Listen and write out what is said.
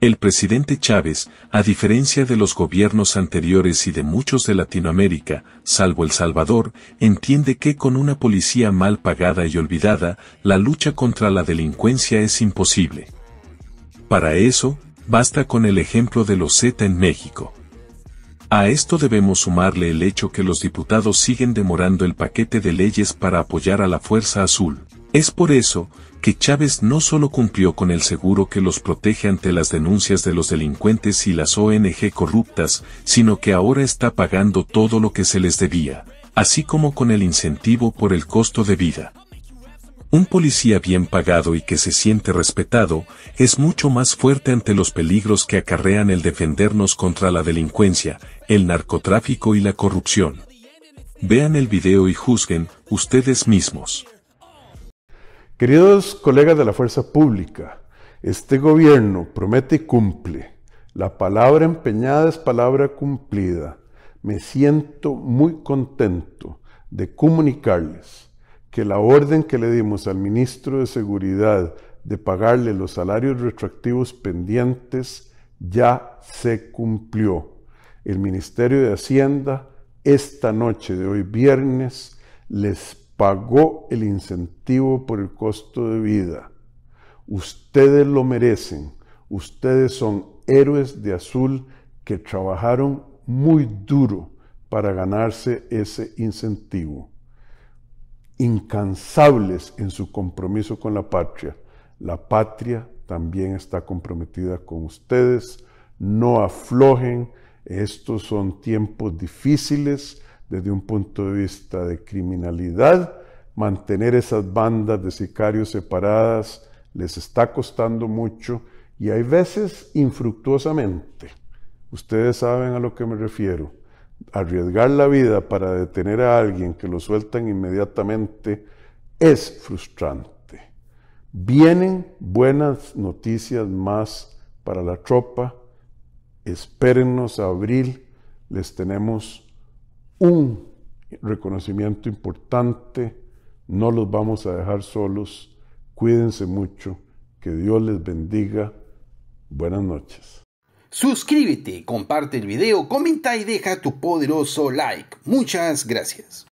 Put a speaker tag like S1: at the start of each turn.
S1: El presidente Chávez, a diferencia de los gobiernos anteriores y de muchos de Latinoamérica, salvo El Salvador, entiende que con una policía mal pagada y olvidada, la lucha contra la delincuencia es imposible. Para eso, basta con el ejemplo de los Z en México. A esto debemos sumarle el hecho que los diputados siguen demorando el paquete de leyes para apoyar a la Fuerza Azul. Es por eso, que Chávez no solo cumplió con el seguro que los protege ante las denuncias de los delincuentes y las ONG corruptas, sino que ahora está pagando todo lo que se les debía, así como con el incentivo por el costo de vida. Un policía bien pagado y que se siente respetado, es mucho más fuerte ante los peligros que acarrean el defendernos contra la delincuencia, el narcotráfico y la corrupción. Vean el video y juzguen, ustedes mismos.
S2: Queridos colegas de la fuerza pública, este gobierno promete y cumple. La palabra empeñada es palabra cumplida. Me siento muy contento de comunicarles que la orden que le dimos al ministro de Seguridad de pagarle los salarios retroactivos pendientes ya se cumplió. El Ministerio de Hacienda esta noche de hoy viernes les pagó el incentivo por el costo de vida. Ustedes lo merecen. Ustedes son héroes de azul que trabajaron muy duro para ganarse ese incentivo. Incansables en su compromiso con la patria. La patria también está comprometida con ustedes. No aflojen. Estos son tiempos difíciles desde un punto de vista de criminalidad, mantener esas bandas de sicarios separadas les está costando mucho y hay veces infructuosamente. Ustedes saben a lo que me refiero. Arriesgar la vida para detener a alguien que lo sueltan inmediatamente es frustrante. Vienen buenas noticias más para la tropa. Espérennos a abril. Les tenemos un reconocimiento importante. No los vamos a dejar solos. Cuídense mucho. Que Dios les bendiga. Buenas
S1: noches. Suscríbete, comparte el video, comenta y deja tu poderoso like. Muchas gracias.